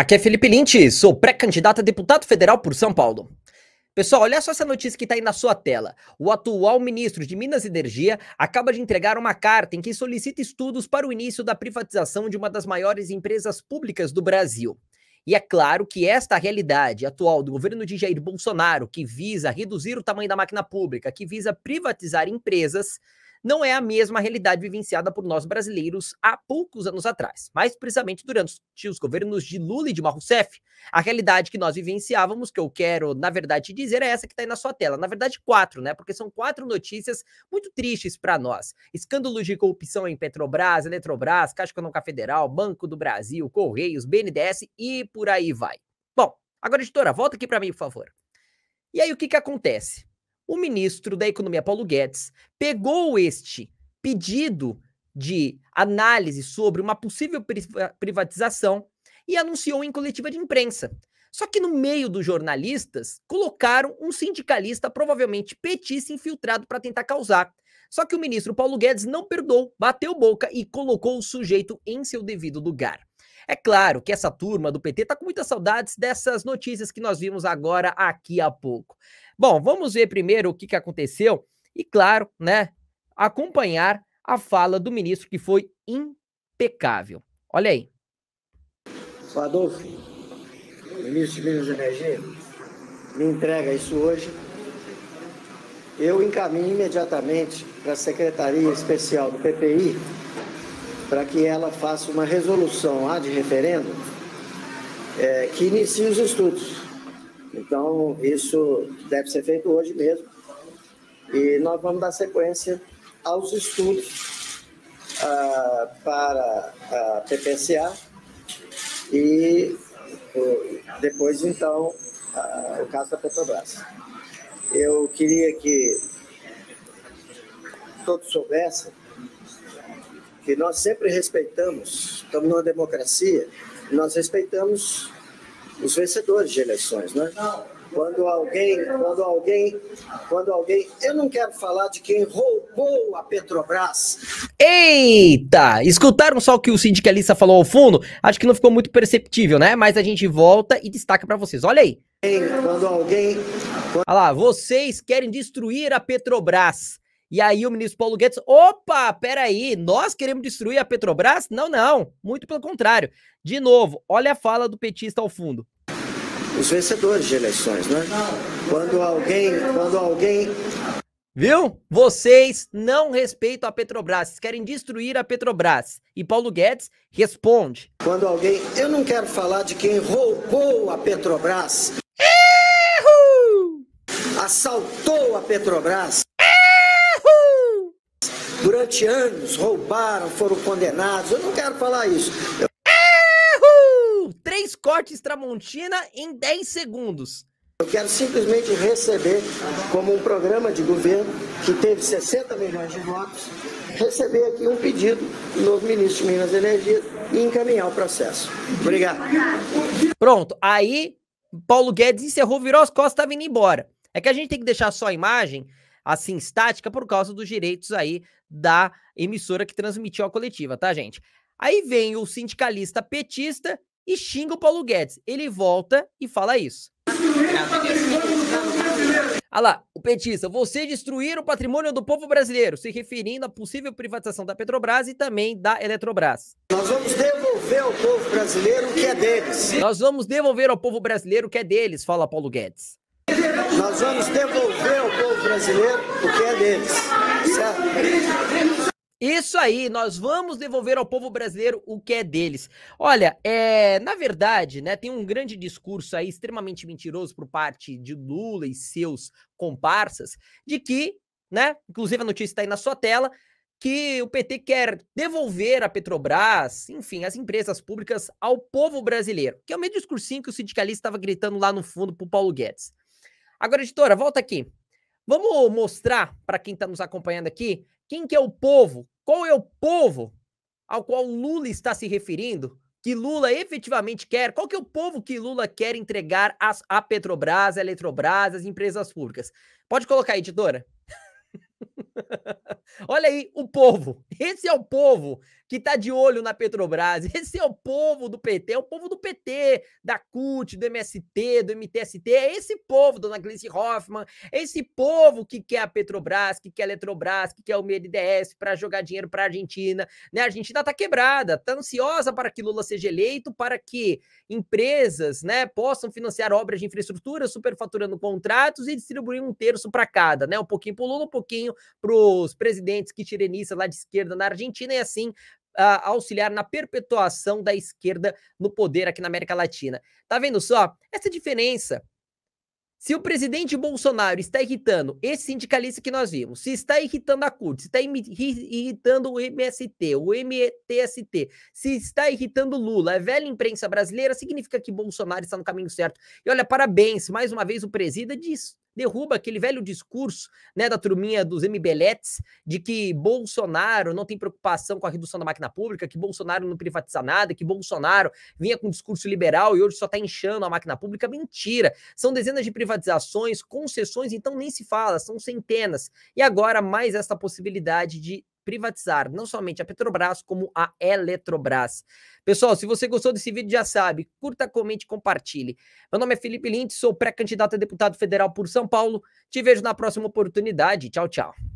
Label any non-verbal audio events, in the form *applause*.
Aqui é Felipe Linte, sou pré-candidato a deputado federal por São Paulo. Pessoal, olha só essa notícia que está aí na sua tela. O atual ministro de Minas e Energia acaba de entregar uma carta em que solicita estudos para o início da privatização de uma das maiores empresas públicas do Brasil. E é claro que esta realidade atual do governo de Jair Bolsonaro, que visa reduzir o tamanho da máquina pública, que visa privatizar empresas, não é a mesma realidade vivenciada por nós brasileiros há poucos anos atrás, mais precisamente durante os governos de Lula e de Rousseff. A realidade que nós vivenciávamos, que eu quero, na verdade, te dizer, é essa que está aí na sua tela. Na verdade, quatro, né? Porque são quatro notícias muito tristes para nós. Escândalos de corrupção em Petrobras, Eletrobras, Caixa Econômica Federal, Banco do Brasil, Correios, BNDES e por aí vai. Bom, agora, editora, volta aqui para mim, por favor. E aí, o que, que acontece? o ministro da Economia, Paulo Guedes, pegou este pedido de análise sobre uma possível eh, privatização e anunciou em coletiva de imprensa. Só que no meio dos jornalistas, colocaram um sindicalista, provavelmente petista, infiltrado para tentar causar. Só que o ministro Paulo Guedes não perdoou, bateu boca e colocou o sujeito em seu devido lugar. É claro que essa turma do PT está com muitas saudades dessas notícias que nós vimos agora aqui há pouco. Bom, vamos ver primeiro o que, que aconteceu e, claro, né, acompanhar a fala do ministro, que foi impecável. Olha aí. Adolfo, ministro de Minas e Energia, me entrega isso hoje. Eu encaminho imediatamente para a Secretaria Especial do PPI para que ela faça uma resolução lá de referendo é, eh, que inicie os estudos. Então, isso deve ser feito hoje mesmo. E nós vamos dar sequência aos estudos ah, para a PPSA e depois, então, ah, o caso da Petrobras. Eu queria que todos soubessem que nós sempre respeitamos, estamos numa democracia, nós respeitamos os vencedores de eleições, né? Quando alguém, quando alguém, quando alguém, eu não quero falar de quem roubou a Petrobras. Eita! Escutaram só o que o sindicalista falou ao fundo? Acho que não ficou muito perceptível, né? Mas a gente volta e destaca para vocês. Olha aí. Quando alguém, quando... Olha lá, vocês querem destruir a Petrobras. E aí o ministro Paulo Guedes, opa, peraí, nós queremos destruir a Petrobras? Não, não, muito pelo contrário. De novo, olha a fala do petista ao fundo. Os vencedores de eleições, né? Quando alguém, quando alguém... Viu? Vocês não respeitam a Petrobras, querem destruir a Petrobras. E Paulo Guedes responde. Quando alguém... Eu não quero falar de quem roubou a Petrobras. Erro! Assaltou a Petrobras durante anos roubaram, foram condenados. Eu não quero falar isso. Eu... Três cortes Tramontina em 10 segundos. Eu quero simplesmente receber, como um programa de governo que teve 60 milhões de votos, receber aqui um pedido do novo ministro de Minas e Energia e encaminhar o processo. Obrigado. Pronto, aí Paulo Guedes encerrou, virou as costas e estava indo embora. É que a gente tem que deixar só a imagem assim estática por causa dos direitos aí da emissora que transmitiu a coletiva, tá, gente? Aí vem o sindicalista petista e xinga o Paulo Guedes. Ele volta e fala isso. Olha lá, o petista, você destruir o patrimônio do povo brasileiro, se referindo à possível privatização da Petrobras e também da Eletrobras. Nós vamos devolver ao povo brasileiro o que é deles. Nós vamos devolver ao povo brasileiro o que é deles, fala Paulo Guedes. Nós vamos devolver ao povo brasileiro o que é deles, certo? Isso aí, nós vamos devolver ao povo brasileiro o que é deles. Olha, é, na verdade, né, tem um grande discurso aí extremamente mentiroso por parte de Lula e seus comparsas, de que, né, inclusive a notícia está aí na sua tela, que o PT quer devolver a Petrobras, enfim, as empresas públicas ao povo brasileiro, que é o meio discursinho que o sindicalista estava gritando lá no fundo pro Paulo Guedes. Agora, editora, volta aqui. Vamos mostrar para quem está nos acompanhando aqui quem que é o povo, qual é o povo ao qual Lula está se referindo, que Lula efetivamente quer, qual que é o povo que Lula quer entregar às, à Petrobras, à Eletrobras, às empresas públicas. Pode colocar aí, editora. *laughs* Olha aí, o povo. Esse é o povo que tá de olho na Petrobras. *laughs* Esse é o povo do PT, é o povo do PT, da CUT, do MST, do MTST. É esse povo, dona Gleice Hoffman é esse povo que quer a Petrobras, que quer a Eletrobras, que quer o MDS para jogar dinheiro para a Argentina. Né? A Argentina tá quebrada, tá ansiosa para que Lula seja eleito, para que empresas né, possam financiar obras de infraestrutura, superfaturando contratos e distribuir um terço para cada, né? Um pouquinho pro Lula, um pouquinho para os presidentes que tirenistas lá de esquerda na Argentina e assim auxiliar na perpetuação da esquerda no poder aqui na América Latina. Tá vendo só? Essa é diferença se o presidente Bolsonaro está irritando esse sindicalista que nós vimos, se está irritando a CUT, se está irritando o MST, o MTST, se está irritando Lula, a velha imprensa brasileira, significa que Bolsonaro está no caminho certo. E olha, parabéns, mais uma vez o presida diz, derruba aquele velho discurso né, da turminha dos MBLETs de que Bolsonaro não tem preocupação com a redução da máquina pública, que Bolsonaro não privatiza nada, que Bolsonaro vinha com um discurso liberal e hoje só está inchando a máquina pública. Mentira! São dezenas de privatizações, concessões, então nem se fala, são centenas. E agora mais essa possibilidade de privatizar não somente a Petrobras, como a Eletrobras. Pessoal, se você gostou desse vídeo, já sabe, curta, comente, compartilhe. Meu nome é Felipe Lint, sou pré-candidato a deputado federal por São Paulo. Te vejo na próxima oportunidade. Tchau, tchau.